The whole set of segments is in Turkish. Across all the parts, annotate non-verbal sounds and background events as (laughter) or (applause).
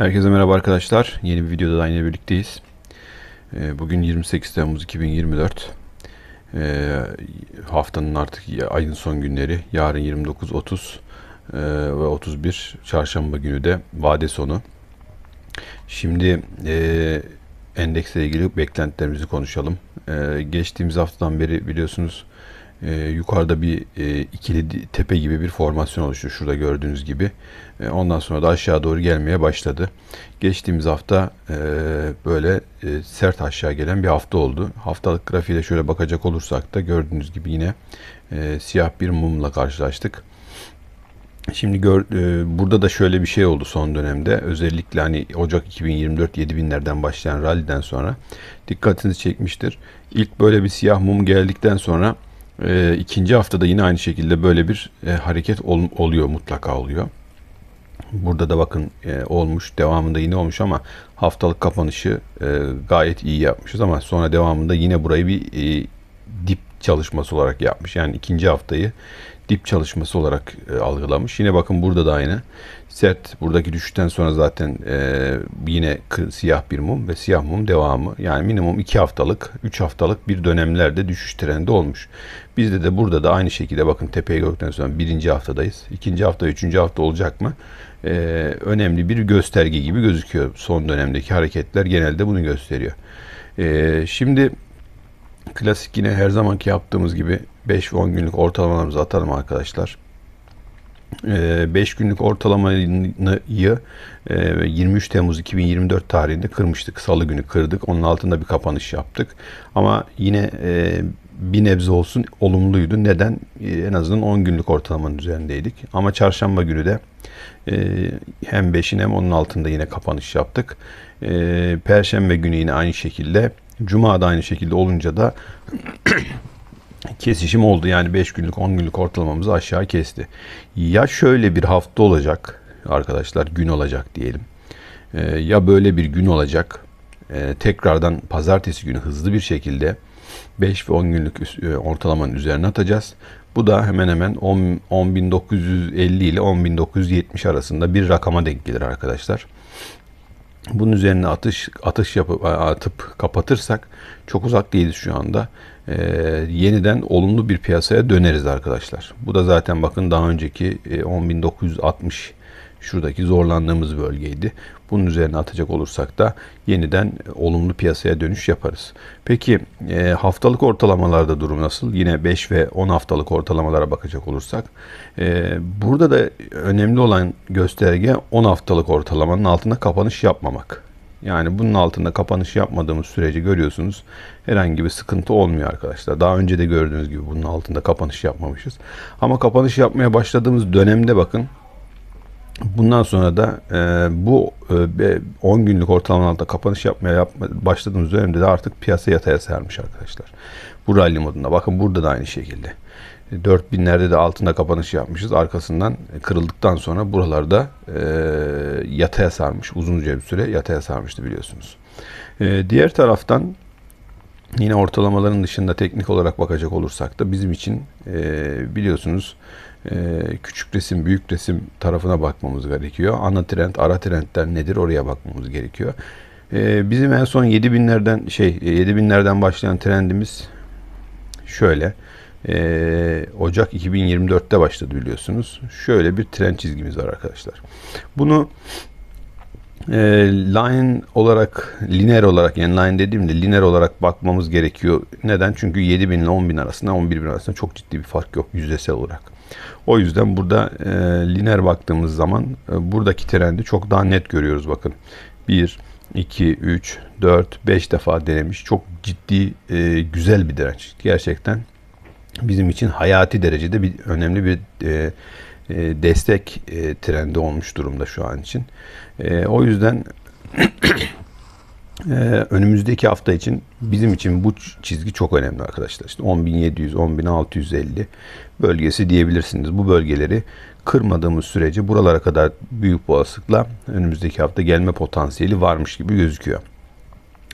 Herkese merhaba arkadaşlar. Yeni bir videoda da yine birlikteyiz. Ee, bugün 28 Temmuz 2024. Ee, haftanın artık ayın son günleri. Yarın 29-30 e, ve 31 çarşamba günü de vade sonu. Şimdi e, endeksle ilgili beklentilerimizi konuşalım. Ee, geçtiğimiz haftadan beri biliyorsunuz e, yukarıda bir e, ikili tepe gibi bir formasyon oluştu. Şurada gördüğünüz gibi. E, ondan sonra da aşağı doğru gelmeye başladı. Geçtiğimiz hafta e, böyle e, sert aşağı gelen bir hafta oldu. Haftalık grafiğe şöyle bakacak olursak da gördüğünüz gibi yine e, siyah bir mumla karşılaştık. Şimdi gör, e, burada da şöyle bir şey oldu son dönemde. Özellikle hani Ocak 2024 7000'lerden başlayan rally'den sonra dikkatinizi çekmiştir. İlk böyle bir siyah mum geldikten sonra e, ikinci haftada yine aynı şekilde böyle bir e, hareket ol, oluyor mutlaka oluyor. Burada da bakın e, olmuş devamında yine olmuş ama haftalık kapanışı e, gayet iyi yapmışız ama sonra devamında yine burayı bir e, dip çalışması olarak yapmış. Yani ikinci haftayı dip çalışması olarak e, algılamış. Yine bakın burada da aynı. Sert buradaki düşüşten sonra zaten e, yine siyah bir mum ve siyah mum devamı. Yani minimum 2 haftalık, 3 haftalık bir dönemlerde düşüş trendi olmuş. Bizde de burada da aynı şekilde bakın tepeye gördükten sonra birinci haftadayız. ikinci hafta, üçüncü hafta olacak mı? E, önemli bir gösterge gibi gözüküyor. Son dönemdeki hareketler genelde bunu gösteriyor. E, şimdi Klasik yine her zamanki yaptığımız gibi 5 ve 10 günlük ortalamalarımızı atalım arkadaşlar. 5 ee, günlük ortalamayı 23 e, Temmuz 2024 tarihinde kırmıştık. Salı günü kırdık. Onun altında bir kapanış yaptık. Ama yine e, bir nebze olsun olumluydu. Neden? E, en azından 10 günlük ortalamanın üzerindeydik. Ama çarşamba günü de hem 5'in hem onun altında yine kapanış yaptık. Perşembe günü yine aynı şekilde Cuma da aynı şekilde olunca da (clears throat) kesişim oldu. Yani 5 günlük 10 günlük ortalamamızı aşağı kesti. Ya şöyle bir hafta olacak arkadaşlar gün olacak diyelim. Ee, ya böyle bir gün olacak. Ee, tekrardan pazartesi günü hızlı bir şekilde 5 ve 10 günlük e, ortalamanın üzerine atacağız. Bu da hemen hemen 10.950 10, ile 10.970 arasında bir rakama denk gelir arkadaşlar. Bunun üzerine atış atış yapıp atıp kapatırsak çok uzak değiliz şu anda. Ee, yeniden olumlu bir piyasaya döneriz arkadaşlar. Bu da zaten bakın daha önceki e, 10.960 şuradaki zorlandığımız bölgeydi. Bunun üzerine atacak olursak da yeniden e, olumlu piyasaya dönüş yaparız. Peki e, haftalık ortalamalarda durum nasıl? Yine 5 ve 10 haftalık ortalamalara bakacak olursak. E, burada da önemli olan gösterge 10 haftalık ortalamanın altında kapanış yapmamak. Yani bunun altında kapanış yapmadığımız sürece görüyorsunuz herhangi bir sıkıntı olmuyor arkadaşlar. Daha önce de gördüğünüz gibi bunun altında kapanış yapmamışız. Ama kapanış yapmaya başladığımız dönemde bakın Bundan sonra da e, bu e, 10 günlük ortalamanın altında kapanış yapmaya yapma, başladığımız dönemde de artık piyasa yataya sermiş arkadaşlar. Bu rally modunda. Bakın burada da aynı şekilde. 4000'lerde e, de altında kapanış yapmışız. Arkasından kırıldıktan sonra buralarda e, yataya sarmış. Uzunca bir süre yataya sarmıştı biliyorsunuz. E, diğer taraftan Yine ortalamaların dışında teknik olarak bakacak olursak da bizim için e, biliyorsunuz e, küçük resim, büyük resim tarafına bakmamız gerekiyor. Ana trend, ara trendler nedir oraya bakmamız gerekiyor. E, bizim en son 7000'lerden şey 7000'lerden başlayan trendimiz şöyle. E, Ocak 2024'te başladı biliyorsunuz. Şöyle bir trend çizgimiz var arkadaşlar. Bunu e, line olarak lineer olarak yani line dediğimde lineer olarak bakmamız gerekiyor. Neden? Çünkü 7000 ile 10000 arasında 11000 arasında çok ciddi bir fark yok yüzdesel olarak. O yüzden burada e, lineer baktığımız zaman e, buradaki trendi çok daha net görüyoruz bakın. 1 2 3 4 5 defa denemiş. Çok ciddi e, güzel bir direnç. Gerçekten bizim için hayati derecede bir önemli bir e, e, destek e, trendi olmuş durumda şu an için. E, o yüzden (clears throat) önümüzdeki hafta için bizim için bu çizgi çok önemli arkadaşlar. İşte 10.700, 10.650 bölgesi diyebilirsiniz. Bu bölgeleri kırmadığımız sürece buralara kadar büyük bu olasılıkla önümüzdeki hafta gelme potansiyeli varmış gibi gözüküyor.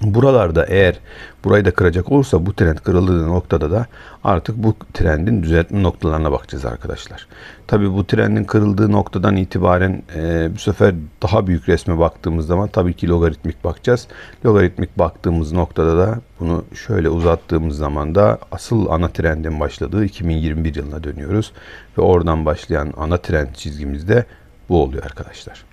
Buralarda eğer burayı da kıracak olursa bu trend kırıldığı noktada da artık bu trendin düzeltme noktalarına bakacağız arkadaşlar. Tabii bu trendin kırıldığı noktadan itibaren e, bu sefer daha büyük resme baktığımız zaman tabii ki logaritmik bakacağız. Logaritmik baktığımız noktada da bunu şöyle uzattığımız zaman da asıl ana trendin başladığı 2021 yılına dönüyoruz. Ve oradan başlayan ana trend çizgimizde bu oluyor arkadaşlar.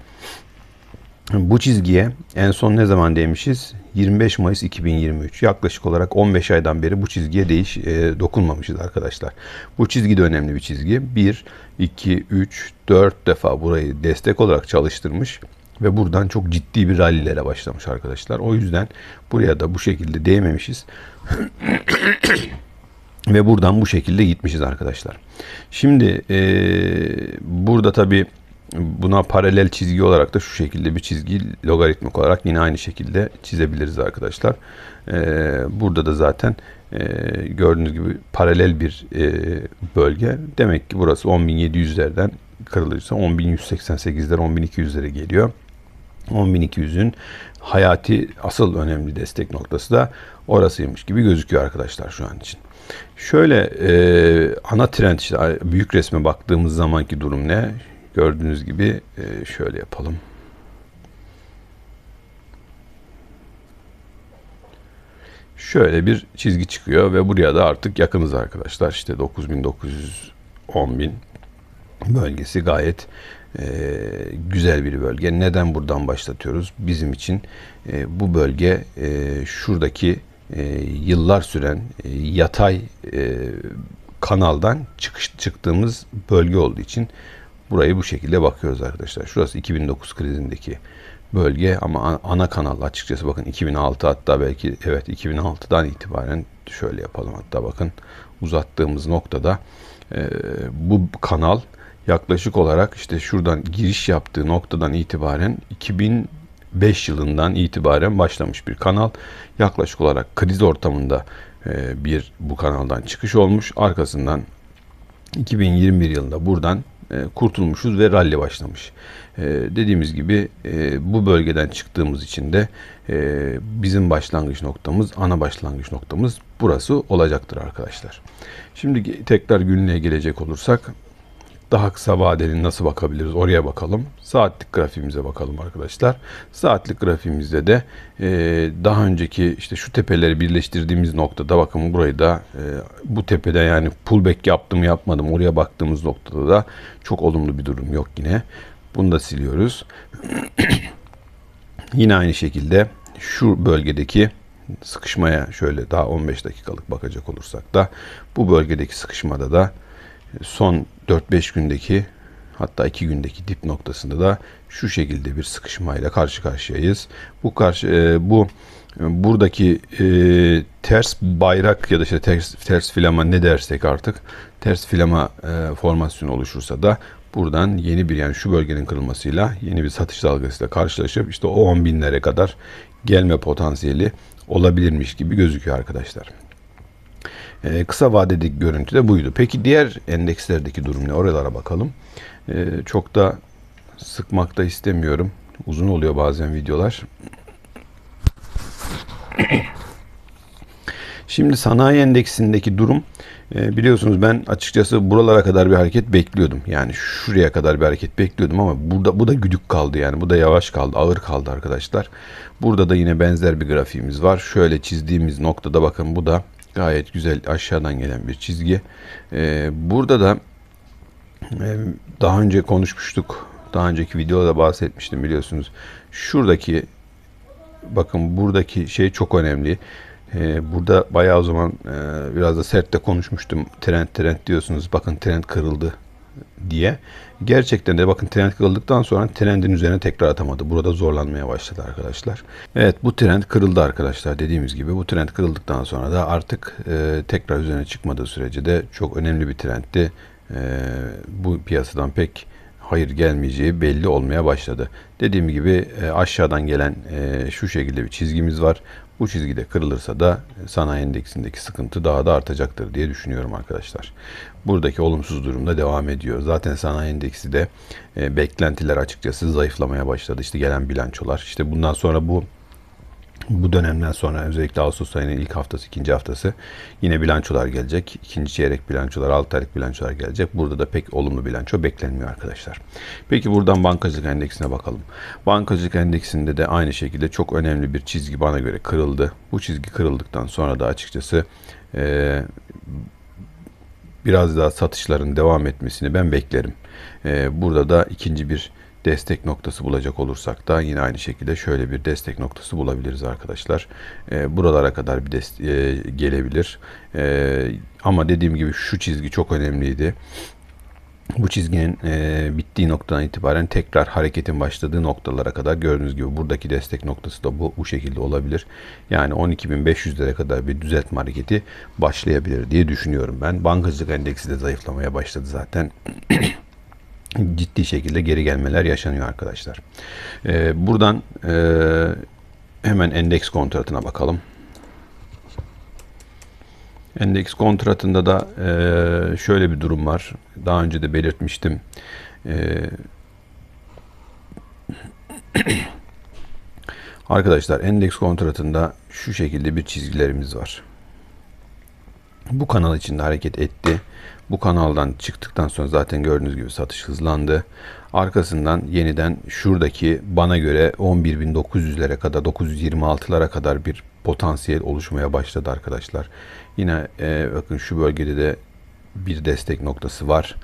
Bu çizgiye en son ne zaman demişiz? 25 Mayıs 2023. Yaklaşık olarak 15 aydan beri bu çizgiye değiş e, dokunmamışız arkadaşlar. Bu çizgi de önemli bir çizgi. 1, 2, 3, 4 defa burayı destek olarak çalıştırmış ve buradan çok ciddi bir rallilere başlamış arkadaşlar. O yüzden buraya da bu şekilde değmemişiz. (coughs) ve buradan bu şekilde gitmişiz arkadaşlar. Şimdi e, burada tabii buna paralel çizgi olarak da şu şekilde bir çizgi logaritmik olarak yine aynı şekilde çizebiliriz arkadaşlar. Ee, burada da zaten e, gördüğünüz gibi paralel bir e, bölge. Demek ki burası 10.700'lerden kırılırsa 10.188'ler 10.200'lere geliyor. 10.200'ün hayati asıl önemli destek noktası da orasıymış gibi gözüküyor arkadaşlar şu an için. Şöyle e, ana trend işte büyük resme baktığımız zamanki durum ne? Gördüğünüz gibi e, şöyle yapalım. Şöyle bir çizgi çıkıyor ve buraya da artık yakınız arkadaşlar. İşte 9900 10.000 bölgesi gayet e, güzel bir bölge. Neden buradan başlatıyoruz? Bizim için e, bu bölge şuradaki yıllar süren yatay kanaldan çıkış çıktığımız bölge olduğu için Burayı bu şekilde bakıyoruz arkadaşlar. Şurası 2009 krizindeki bölge ama ana kanal açıkçası bakın 2006 hatta belki evet 2006'dan itibaren şöyle yapalım hatta bakın uzattığımız noktada e, bu kanal yaklaşık olarak işte şuradan giriş yaptığı noktadan itibaren 2005 yılından itibaren başlamış bir kanal. Yaklaşık olarak kriz ortamında e, bir bu kanaldan çıkış olmuş. Arkasından 2021 yılında buradan e, kurtulmuşuz ve ralli başlamış. E, dediğimiz gibi e, bu bölgeden çıktığımız için de bizim başlangıç noktamız, ana başlangıç noktamız burası olacaktır arkadaşlar. Şimdi tekrar günlüğe gelecek olursak daha kısa vadeli nasıl bakabiliriz oraya bakalım. Saatlik grafiğimize bakalım arkadaşlar. Saatlik grafiğimizde de e, daha önceki işte şu tepeleri birleştirdiğimiz noktada bakın burayı da e, bu tepede yani pullback yaptım yapmadım oraya baktığımız noktada da çok olumlu bir durum yok yine. Bunu da siliyoruz. (clears throat) yine aynı şekilde şu bölgedeki sıkışmaya şöyle daha 15 dakikalık bakacak olursak da bu bölgedeki sıkışmada da son 4-5 gündeki hatta 2 gündeki dip noktasında da şu şekilde bir sıkışmayla karşı karşıyayız. Bu karşı e, bu e, buradaki e, ters bayrak ya da işte ters, ters filama ne dersek artık ters filama e, formasyonu oluşursa da buradan yeni bir yani şu bölgenin kırılmasıyla yeni bir satış dalgasıyla karşılaşıp işte o 10 binlere kadar gelme potansiyeli olabilirmiş gibi gözüküyor arkadaşlar. E, kısa vadedeki görüntü de buydu. Peki diğer endekslerdeki durum ne? Oralara bakalım. E, çok da sıkmak da istemiyorum. Uzun oluyor bazen videolar. (clears throat) Şimdi sanayi endeksindeki durum e, biliyorsunuz ben açıkçası buralara kadar bir hareket bekliyordum. Yani şuraya kadar bir hareket bekliyordum ama burada bu da güdük kaldı yani. Bu da yavaş kaldı, ağır kaldı arkadaşlar. Burada da yine benzer bir grafiğimiz var. Şöyle çizdiğimiz noktada bakın bu da Gayet güzel aşağıdan gelen bir çizgi. Ee, burada da e, daha önce konuşmuştuk. Daha önceki videoda bahsetmiştim biliyorsunuz. Şuradaki bakın buradaki şey çok önemli. Ee, burada bayağı o zaman e, biraz da sert de konuşmuştum. Trend trend diyorsunuz. Bakın trend kırıldı diye. Gerçekten de bakın trend kırıldıktan sonra trendin üzerine tekrar atamadı. Burada zorlanmaya başladı arkadaşlar. Evet bu trend kırıldı arkadaşlar dediğimiz gibi. Bu trend kırıldıktan sonra da artık e, tekrar üzerine çıkmadığı sürece de çok önemli bir trendti. E, bu piyasadan pek hayır gelmeyeceği belli olmaya başladı. Dediğim gibi e, aşağıdan gelen e, şu şekilde bir çizgimiz var. Bu çizgide kırılırsa da sanayi endeksindeki sıkıntı daha da artacaktır diye düşünüyorum arkadaşlar. Buradaki olumsuz durum da devam ediyor. Zaten sanayi endeksi de e, beklentiler açıkçası zayıflamaya başladı. İşte gelen bilançolar. İşte bundan sonra bu bu dönemden sonra özellikle Ağustos ayının ilk haftası, ikinci haftası yine bilançolar gelecek. İkinci çeyrek bilançolar, 6 aylık bilançolar gelecek. Burada da pek olumlu bilanço beklenmiyor arkadaşlar. Peki buradan bankacılık endeksine bakalım. Bankacılık endeksinde de aynı şekilde çok önemli bir çizgi bana göre kırıldı. Bu çizgi kırıldıktan sonra da açıkçası ee, biraz daha satışların devam etmesini ben beklerim. Ee, burada da ikinci bir destek noktası bulacak olursak da yine aynı şekilde şöyle bir destek noktası bulabiliriz arkadaşlar. E, buralara kadar bir e, gelebilir. E, ama dediğim gibi şu çizgi çok önemliydi bu çizginin e, bittiği noktadan itibaren tekrar hareketin başladığı noktalara kadar gördüğünüz gibi buradaki destek noktası da bu, bu şekilde olabilir. Yani 12.500'lere kadar bir düzeltme hareketi başlayabilir diye düşünüyorum ben. Bankacılık endeksi de zayıflamaya başladı zaten. (clears throat) ciddi şekilde geri gelmeler yaşanıyor arkadaşlar. E, buradan e, hemen endeks kontratına bakalım. Endeks kontratında da e, şöyle bir durum var. Daha önce de belirtmiştim. E, (clears throat) arkadaşlar endeks kontratında şu şekilde bir çizgilerimiz var. Bu kanal içinde hareket etti. Bu kanaldan çıktıktan sonra zaten gördüğünüz gibi satış hızlandı. Arkasından yeniden şuradaki bana göre 11.900'lere kadar 926'lara kadar bir potansiyel oluşmaya başladı arkadaşlar. Yine e, bakın şu bölgede de bir destek noktası var.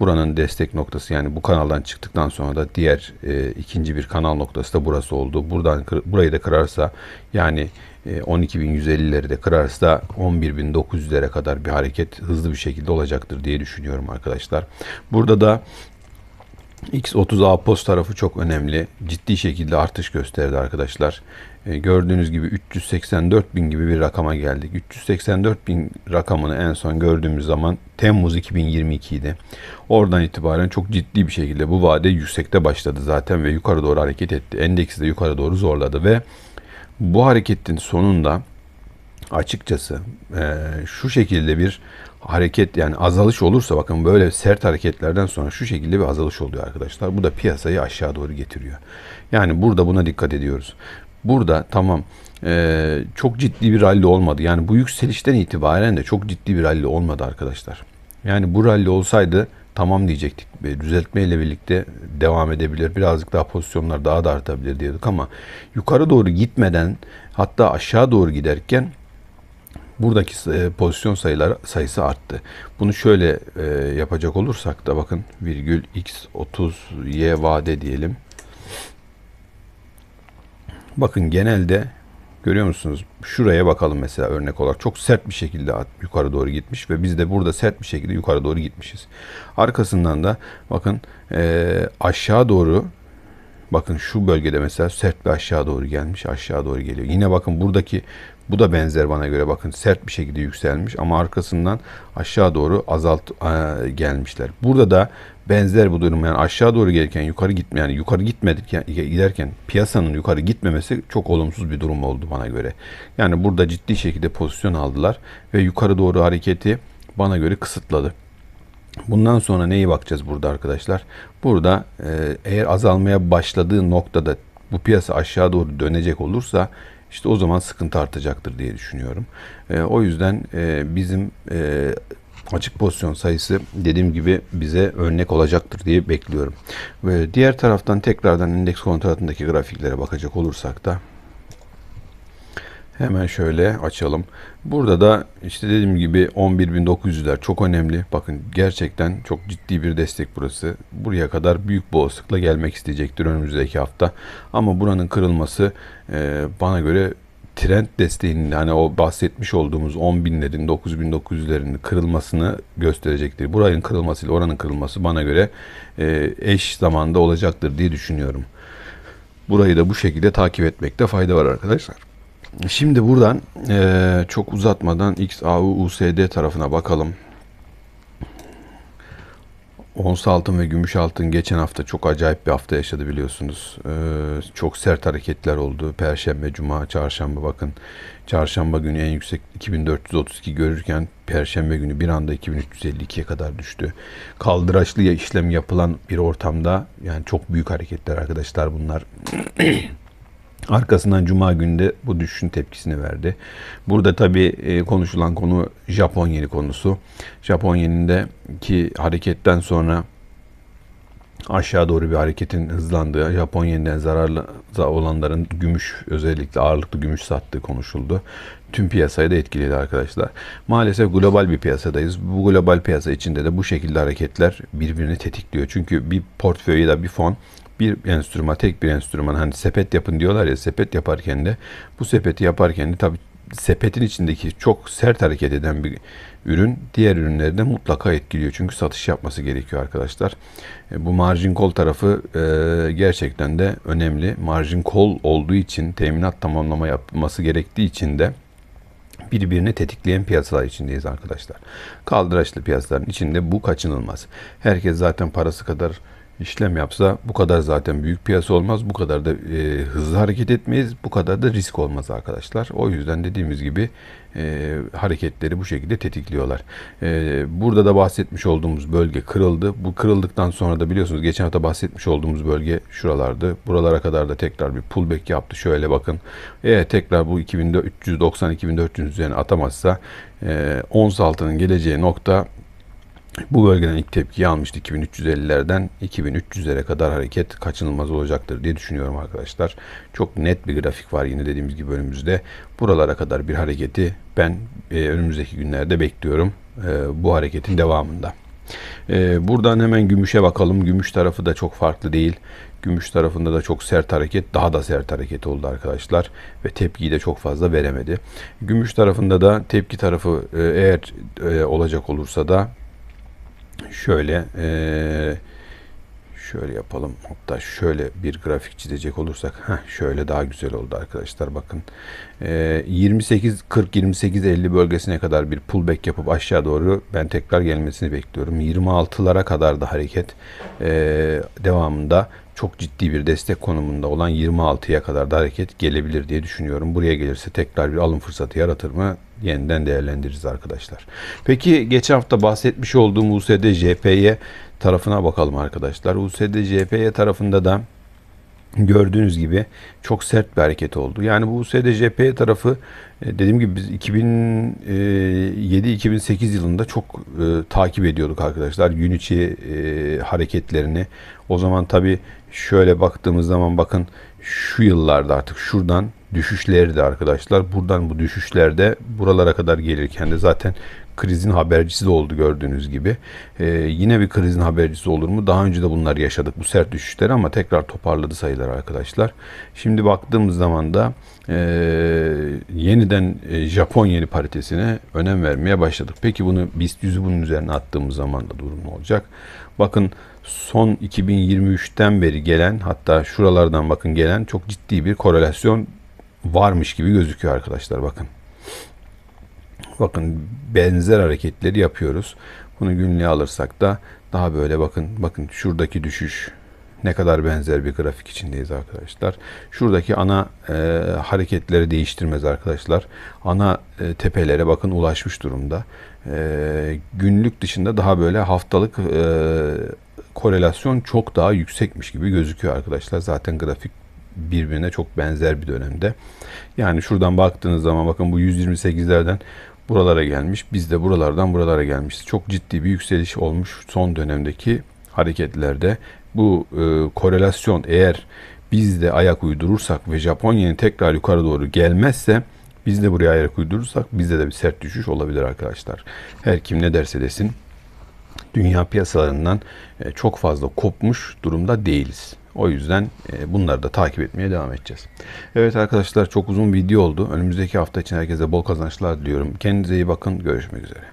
Buranın destek noktası yani bu kanaldan çıktıktan sonra da diğer e, ikinci bir kanal noktası da burası oldu. Buradan burayı da kırarsa yani 12.150'leri e, de kırarsa 11.900'lere kadar bir hareket hızlı bir şekilde olacaktır diye düşünüyorum arkadaşlar. Burada da X30A post tarafı çok önemli. Ciddi şekilde artış gösterdi arkadaşlar. E, gördüğünüz gibi 384.000 gibi bir rakama geldik. 384.000 rakamını en son gördüğümüz zaman Temmuz 2022 idi. Oradan itibaren çok ciddi bir şekilde bu vade yüksekte başladı zaten ve yukarı doğru hareket etti. Endeksi de yukarı doğru zorladı ve bu hareketin sonunda açıkçası e, şu şekilde bir hareket yani azalış olursa bakın böyle sert hareketlerden sonra şu şekilde bir azalış oluyor arkadaşlar. Bu da piyasayı aşağı doğru getiriyor. Yani burada buna dikkat ediyoruz. Burada tamam e, çok ciddi bir rally olmadı. Yani bu yükselişten itibaren de çok ciddi bir rally olmadı arkadaşlar. Yani bu rally olsaydı tamam diyecektik. Düzeltmeyle birlikte devam edebilir. Birazcık daha pozisyonlar daha da artabilir diyorduk ama yukarı doğru gitmeden hatta aşağı doğru giderken buradaki e, pozisyon sayıları sayısı arttı. Bunu şöyle e, yapacak olursak da bakın virgül x 30 y vade diyelim. Bakın genelde Görüyor musunuz? Şuraya bakalım mesela örnek olarak. Çok sert bir şekilde yukarı doğru gitmiş ve biz de burada sert bir şekilde yukarı doğru gitmişiz. Arkasından da bakın e, aşağı doğru bakın şu bölgede mesela sert bir aşağı doğru gelmiş aşağı doğru geliyor. Yine bakın buradaki bu da benzer bana göre bakın sert bir şekilde yükselmiş ama arkasından aşağı doğru azalt e, gelmişler. Burada da benzer bu durum yani aşağı doğru gelirken yukarı gitme yani yukarı gitmedikken yani giderken piyasanın yukarı gitmemesi çok olumsuz bir durum oldu bana göre. Yani burada ciddi şekilde pozisyon aldılar ve yukarı doğru hareketi bana göre kısıtladı. Bundan sonra neye bakacağız burada arkadaşlar? Burada e, eğer azalmaya başladığı noktada bu piyasa aşağı doğru dönecek olursa işte o zaman sıkıntı artacaktır diye düşünüyorum. E, o yüzden e, bizim e, açık pozisyon sayısı dediğim gibi bize örnek olacaktır diye bekliyorum. Ve diğer taraftan tekrardan endeks kontratındaki grafiklere bakacak olursak da Hemen şöyle açalım. Burada da işte dediğim gibi 11.900'ler çok önemli. Bakın gerçekten çok ciddi bir destek burası. Buraya kadar büyük bir olasılıkla gelmek isteyecektir önümüzdeki hafta. Ama buranın kırılması e, bana göre trend desteğinin hani o bahsetmiş olduğumuz 10.000'lerin, 9900'lerin kırılmasını gösterecektir. Buranın kırılmasıyla oranın kırılması bana göre e, eş zamanda olacaktır diye düşünüyorum. Burayı da bu şekilde takip etmekte fayda var arkadaşlar. Şimdi buradan e, çok uzatmadan XAUUSD tarafına bakalım. Ons altın ve gümüş altın geçen hafta çok acayip bir hafta yaşadı biliyorsunuz. Ee, çok sert hareketler oldu. Perşembe, cuma, çarşamba bakın. Çarşamba günü en yüksek 2432 görürken perşembe günü bir anda 2352'ye kadar düştü. Kaldıraçlı işlem yapılan bir ortamda yani çok büyük hareketler arkadaşlar bunlar. (clears throat) Arkasından Cuma günde bu düşüşün tepkisini verdi. Burada tabii e, konuşulan konu Japon yeni konusu. Japon ki hareketten sonra aşağı doğru bir hareketin hızlandığı, Japon yeniden zararlı olanların gümüş özellikle ağırlıklı gümüş sattığı konuşuldu. Tüm piyasayı da etkiledi arkadaşlar. Maalesef global bir piyasadayız. Bu global piyasa içinde de bu şekilde hareketler birbirini tetikliyor. Çünkü bir portföy ya da bir fon bir enstrüman, tek bir enstrüman hani sepet yapın diyorlar ya sepet yaparken de bu sepeti yaparken de tabii sepetin içindeki çok sert hareket eden bir ürün diğer ürünleri de mutlaka etkiliyor. Çünkü satış yapması gerekiyor arkadaşlar. E, bu margin call tarafı e, gerçekten de önemli. Margin call olduğu için teminat tamamlama yapılması gerektiği için de birbirini tetikleyen piyasalar içindeyiz arkadaşlar. Kaldıraçlı piyasaların içinde bu kaçınılmaz. Herkes zaten parası kadar işlem yapsa bu kadar zaten büyük piyasa olmaz. Bu kadar da e, hızlı hareket etmeyiz. Bu kadar da risk olmaz arkadaşlar. O yüzden dediğimiz gibi e, hareketleri bu şekilde tetikliyorlar. E, burada da bahsetmiş olduğumuz bölge kırıldı. Bu kırıldıktan sonra da biliyorsunuz geçen hafta bahsetmiş olduğumuz bölge şuralardı. Buralara kadar da tekrar bir pullback yaptı. Şöyle bakın. E, tekrar bu 2390-2400 üzerine atamazsa e, ons altının geleceği nokta bu bölgeden ilk tepkiyi almıştı 2350'lerden 2300'lere kadar hareket kaçınılmaz olacaktır diye düşünüyorum arkadaşlar. Çok net bir grafik var yine dediğimiz gibi önümüzde. Buralara kadar bir hareketi ben e, önümüzdeki günlerde bekliyorum e, bu hareketin devamında. E, buradan hemen gümüşe bakalım. Gümüş tarafı da çok farklı değil. Gümüş tarafında da çok sert hareket, daha da sert hareket oldu arkadaşlar ve tepkiyi de çok fazla veremedi. Gümüş tarafında da tepki tarafı e, eğer e, olacak olursa da şöyle e, şöyle yapalım hatta şöyle bir grafik çizecek olursak heh, şöyle daha güzel oldu arkadaşlar bakın e, 28 40 28 50 bölgesine kadar bir pullback yapıp aşağı doğru ben tekrar gelmesini bekliyorum 26'lara kadar da hareket e, devamında çok ciddi bir destek konumunda olan 26'ya kadar da hareket gelebilir diye düşünüyorum. Buraya gelirse tekrar bir alım fırsatı yaratır mı? Yeniden değerlendiririz arkadaşlar. Peki geçen hafta bahsetmiş olduğum USD JPY tarafına bakalım arkadaşlar. USD JPY tarafında da gördüğünüz gibi çok sert bir hareket oldu. Yani bu SDCP tarafı e, dediğim gibi biz 2007-2008 e, yılında çok e, takip ediyorduk arkadaşlar. Gün e, hareketlerini. O zaman tabi şöyle baktığımız zaman bakın şu yıllarda artık şuradan düşüşlerdi arkadaşlar. Buradan bu düşüşlerde buralara kadar gelirken de zaten krizin habercisi de oldu gördüğünüz gibi. E, yine bir krizin habercisi olur mu? Daha önce de bunları yaşadık bu sert düşüşleri ama tekrar toparladı sayılar arkadaşlar. Şimdi baktığımız zaman da e, yeniden e, Japon yeni paritesine önem vermeye başladık. Peki bunu BIST 100'ü bunun üzerine attığımız zaman da durum ne olacak? Bakın son 2023'ten beri gelen hatta şuralardan bakın gelen çok ciddi bir korelasyon varmış gibi gözüküyor arkadaşlar bakın. Bakın benzer hareketleri yapıyoruz. Bunu günlüğe alırsak da daha böyle bakın bakın şuradaki düşüş ne kadar benzer bir grafik içindeyiz arkadaşlar. Şuradaki ana e, hareketleri değiştirmez arkadaşlar. Ana e, tepelere bakın ulaşmış durumda. E, günlük dışında daha böyle haftalık e, korelasyon çok daha yüksekmiş gibi gözüküyor arkadaşlar. Zaten grafik birbirine çok benzer bir dönemde. Yani şuradan baktığınız zaman bakın bu 128'lerden buralara gelmiş. Biz de buralardan buralara gelmişiz. Çok ciddi bir yükseliş olmuş son dönemdeki hareketlerde. Bu e, korelasyon eğer biz de ayak uydurursak ve Japonya'nın tekrar yukarı doğru gelmezse biz de buraya ayak uydurursak bizde de bir sert düşüş olabilir arkadaşlar. Her kim ne derse desin dünya piyasalarından e, çok fazla kopmuş durumda değiliz. O yüzden e, bunları da takip etmeye devam edeceğiz. Evet arkadaşlar çok uzun video oldu. Önümüzdeki hafta için herkese bol kazançlar diliyorum. Kendinize iyi bakın. Görüşmek üzere.